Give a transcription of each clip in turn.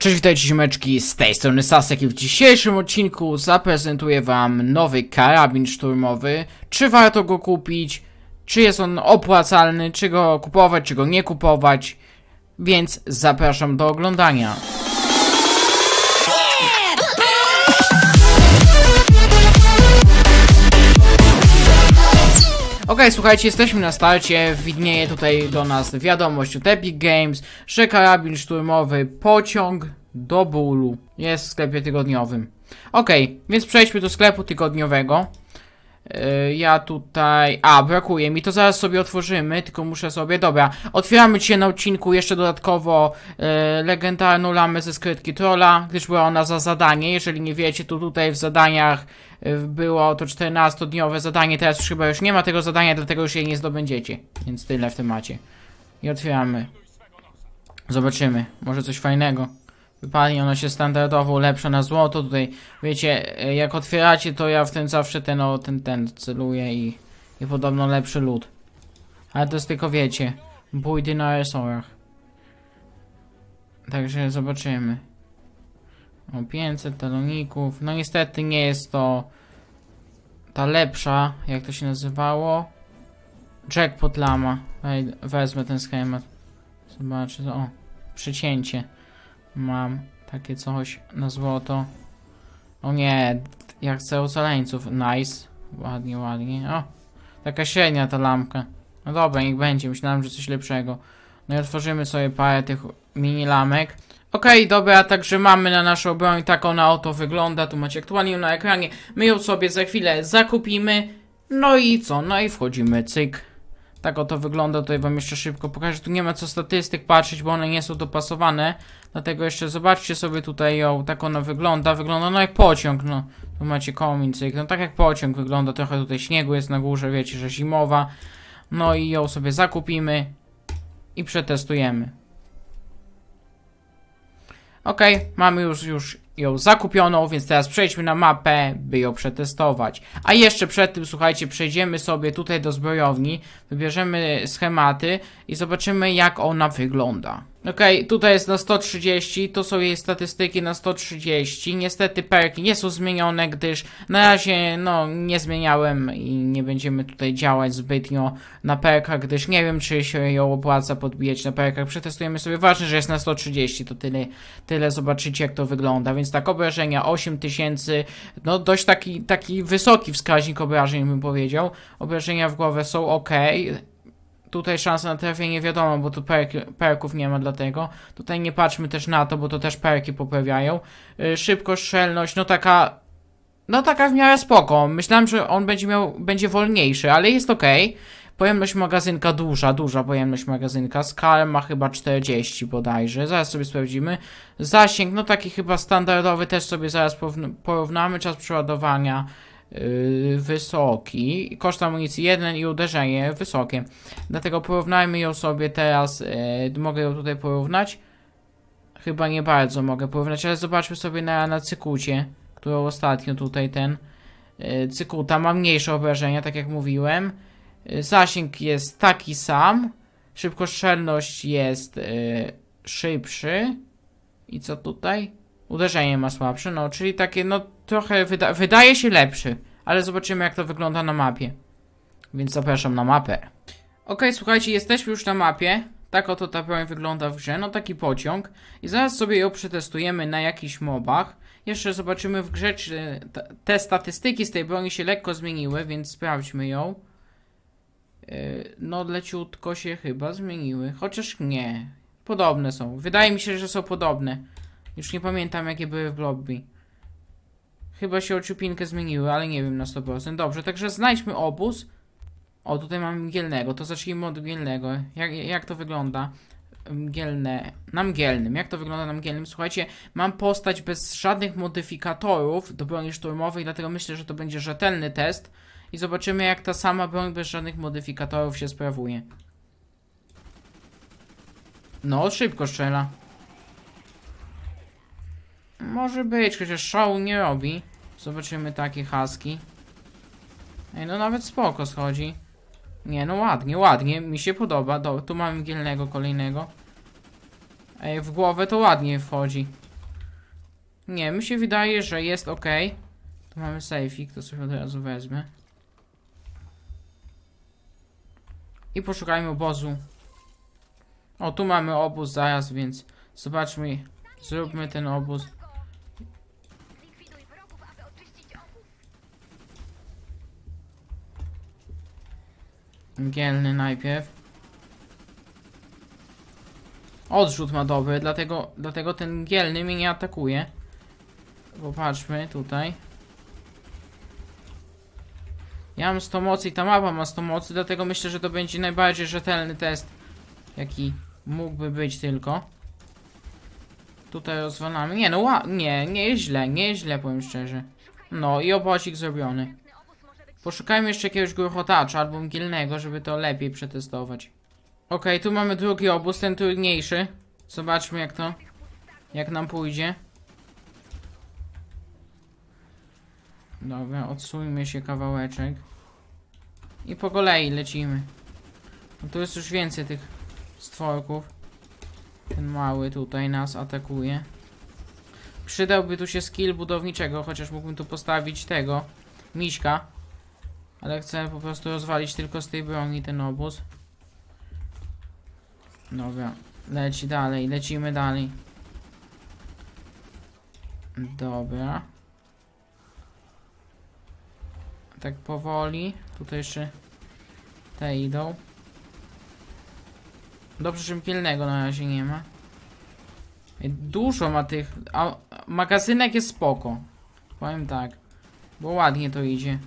Cześć, witajcie siemeczki, z tej strony Sasek i w dzisiejszym odcinku zaprezentuję wam nowy karabin szturmowy. Czy warto go kupić, czy jest on opłacalny, czy go kupować, czy go nie kupować, więc zapraszam do oglądania. Okej, słuchajcie, jesteśmy na starcie, widnieje tutaj do nas wiadomość od Epic Games, że karabin szturmowy pociąg do bólu jest w sklepie tygodniowym. Okej, więc przejdźmy do sklepu tygodniowego. Y, ja tutaj... A, brakuje mi, to zaraz sobie otworzymy, tylko muszę sobie... Dobra, otwieramy dzisiaj na odcinku jeszcze dodatkowo e, legendarną lamę ze skrytki trolla, gdyż była ona za zadanie. Jeżeli nie wiecie, to tutaj w zadaniach y, było to 14-dniowe zadanie, teraz już chyba już nie ma tego zadania, dlatego już jej nie zdobędziecie. Więc tyle w temacie. I otwieramy. Zobaczymy, może coś fajnego. Pali ono się standardowo lepsze na złoto. Tutaj wiecie, e, jak otwieracie, to ja w ten zawsze ten, o, ten, ten celuję i, i podobno lepszy lód. Ale to jest tylko wiecie, bójdy na resorach. Także zobaczymy. O 500 taloników. No niestety nie jest to ta lepsza, jak to się nazywało. Jackpot Lama. Wezmę ten schemat. Zobaczę, o, przycięcie. Mam takie coś na złoto. O nie, ja chcę ocaleńców. Nice. Ładnie, ładnie. O, taka średnia ta lampka. No dobra, niech będzie. Myślałem, że coś lepszego. No i otworzymy sobie parę tych mini lamek. Okej, okay, dobra, także mamy na naszą broń, tak ona oto wygląda, tu macie aktualnie na ekranie, my ją sobie za chwilę zakupimy, no i co, no i wchodzimy, cyk, tak oto wygląda, tutaj wam jeszcze szybko pokażę. Tu nie ma co statystyk patrzeć, bo one nie są dopasowane. Dlatego jeszcze zobaczcie sobie tutaj ją, tak ona wygląda. Wygląda no jak pociąg, no. Tu macie komin, cyk. No tak jak pociąg wygląda, trochę tutaj śniegu jest na górze, wiecie, że zimowa. No i ją sobie zakupimy i przetestujemy. Ok, mamy już, już ją zakupioną, więc teraz przejdźmy na mapę, by ją przetestować. A jeszcze przed tym, słuchajcie, przejdziemy sobie tutaj do zbrojowni, wybierzemy schematy i zobaczymy jak ona wygląda. Okej, okay, tutaj jest na 130, to są jej statystyki na 130. Niestety perki nie są zmienione, gdyż na razie no nie zmieniałem i nie będziemy tutaj działać zbytnio na perkach, gdyż nie wiem czy się ją opłaca podbijać na perkach. Przetestujemy sobie, ważne, że jest na 130, to tyle, tyle zobaczycie jak to wygląda. Więc tak, obrażenia 8000, no dość taki, taki wysoki wskaźnik obrażeń bym powiedział. Obrażenia w głowę są ok, Tutaj szansa na trafienie wiadomo, bo tu perki, perków nie ma dlatego. Tutaj nie patrzmy też na to, bo to też perki poprawiają. Y, szybkość, szczelność, no taka... No taka w miarę spoko. Myślałem, że on będzie miał, będzie wolniejszy, ale jest ok. Pojemność magazynka duża, duża pojemność magazynka. Skala ma chyba 40 bodajże. Zaraz sobie sprawdzimy. Zasięg, no taki chyba standardowy też sobie zaraz porównamy. Czas przeładowania Y, wysoki, koszt amunicji 1 i uderzenie wysokie. Dlatego porównajmy ją sobie teraz, y, mogę ją tutaj porównać? Chyba nie bardzo mogę porównać, ale zobaczmy sobie na, na cykucie, którą ostatnio tutaj ten y, cykuta ma mniejsze obrażenia, tak jak mówiłem. Zasięg jest taki sam, szybkostrzelność jest szybszy. I co tutaj? Uderzenie ma słabsze, no, czyli takie, no, trochę wyda wydaje się lepszy. Ale zobaczymy, jak to wygląda na mapie. Więc zapraszam na mapę. Ok, słuchajcie, jesteśmy już na mapie. Tak oto ta broń wygląda w grze, no taki pociąg. I zaraz sobie ją przetestujemy na jakichś mobach. Jeszcze zobaczymy w grze, czy te statystyki z tej broni się lekko zmieniły, więc sprawdźmy ją. Yy, no, leciutko się chyba zmieniły, chociaż nie. Podobne są. Wydaje mi się, że są podobne. Już nie pamiętam, jakie były w lobby. Chyba się ociupinkę zmieniły, ale nie wiem na 100%. Dobrze, także znajdźmy obóz. O, tutaj mamy mgielnego, to zacznijmy od mgielnego. Jak, jak to wygląda? Mgielne, na mgielnym. Jak to wygląda na mgielnym? Słuchajcie, mam postać bez żadnych modyfikatorów do broni szturmowej, dlatego myślę, że to będzie rzetelny test. I zobaczymy, jak ta sama broń bez żadnych modyfikatorów się sprawuje. No, szybko strzela może być, chociaż show nie robi. Zobaczymy takie haski. Ej, no nawet spoko schodzi. Nie, no ładnie, ładnie, mi się podoba. Do, tu mamy gielnego kolejnego. Ej, w głowę to ładnie wchodzi. Nie, mi się wydaje, że jest ok. Tu mamy safeik, to sobie od razu wezmę. I poszukajmy obozu. O, tu mamy obóz zaraz, więc zobaczmy. Zróbmy ten obóz. Mgielny najpierw. Odrzut ma dobry, dlatego, dlatego ten gielny mnie nie atakuje. Popatrzmy tutaj. Ja mam 100 mocy i ta mapa ma 100 mocy, dlatego myślę, że to będzie najbardziej rzetelny test, jaki mógłby być tylko. Tutaj rozwalamy. Nie, no ła nie, nie jest źle, nie jest źle, powiem szczerze. No i obocik zrobiony. Poszukajmy jeszcze jakiegoś gruchotacza albo mgilnego, żeby to lepiej przetestować. Okej, okay, tu mamy drugi obóz, ten trudniejszy. Zobaczmy jak to... Jak nam pójdzie. Dobra, odsuńmy się kawałeczek. I po kolei lecimy. No tu jest już więcej tych stworków. Ten mały tutaj nas atakuje. Przydałby tu się skill budowniczego, chociaż mógłbym tu postawić tego. Miśka. Ale chcę po prostu rozwalić tylko z tej broni ten obóz. Dobra, leci dalej, lecimy dalej. Dobra. Tak powoli. Tutaj jeszcze te idą. Dobrze, że pilnego na razie nie ma. Dużo ma tych... A magazynek jest spoko. Powiem tak. Bo ładnie to idzie.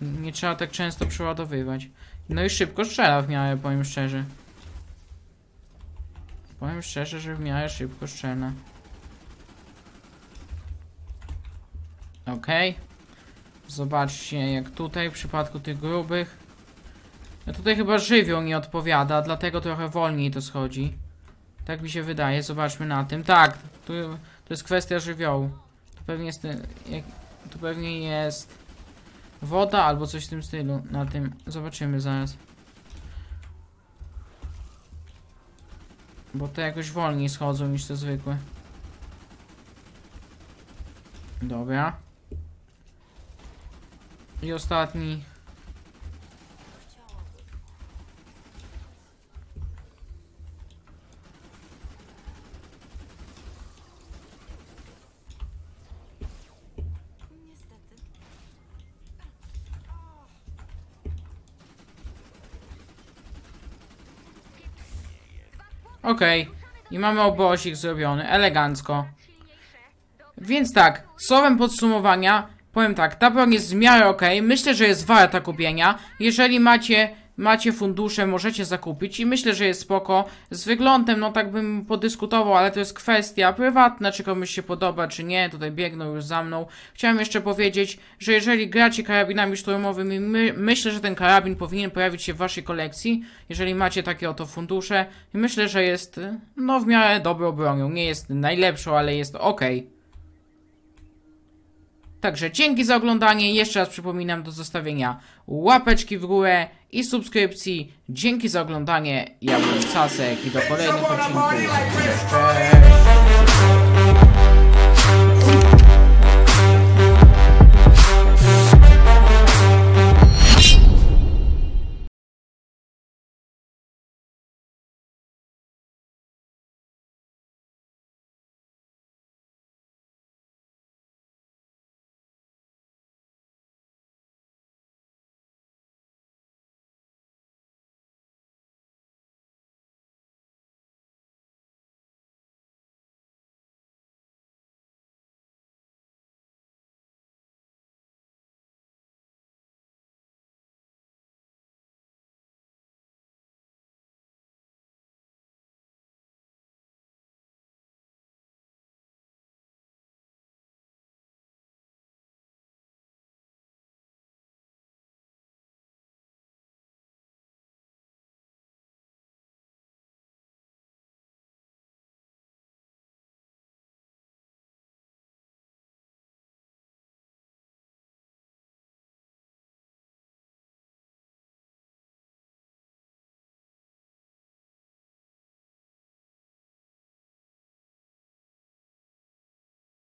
Nie trzeba tak często przeładowywać. No i szybko strzela w miarę, powiem szczerze. Powiem szczerze, że w miarę szybko strzela. Okej. Okay. Zobaczcie, jak tutaj w przypadku tych grubych. No tutaj chyba żywioł nie odpowiada, dlatego trochę wolniej to schodzi. Tak mi się wydaje, zobaczmy na tym. Tak, tu, to jest kwestia żywiołu. To pewnie jest... Jak, tu pewnie jest... Woda albo coś w tym stylu na tym. Zobaczymy zaraz. Bo te jakoś wolniej schodzą niż te zwykłe. Dobra. I ostatni Okej. Okay. I mamy obosik zrobiony, elegancko. Więc tak, słowem podsumowania, powiem tak, ta broń jest w miarę ok. myślę, że jest warta kupienia. Jeżeli macie macie fundusze, możecie zakupić i myślę, że jest spoko. Z wyglądem, no tak bym podyskutował, ale to jest kwestia prywatna, czy komuś się podoba, czy nie, tutaj biegną już za mną. Chciałem jeszcze powiedzieć, że jeżeli gracie karabinami szturmowymi, my, myślę, że ten karabin powinien pojawić się w waszej kolekcji, jeżeli macie takie oto fundusze. I myślę, że jest, no w miarę dobrą bronią, nie jest najlepszą, ale jest ok. Także dzięki za oglądanie, jeszcze raz przypominam do zostawienia łapeczki w górę, i subskrypcji. Dzięki za oglądanie. Ja byłem Sasek i do kolejnych odcinków. Cześć!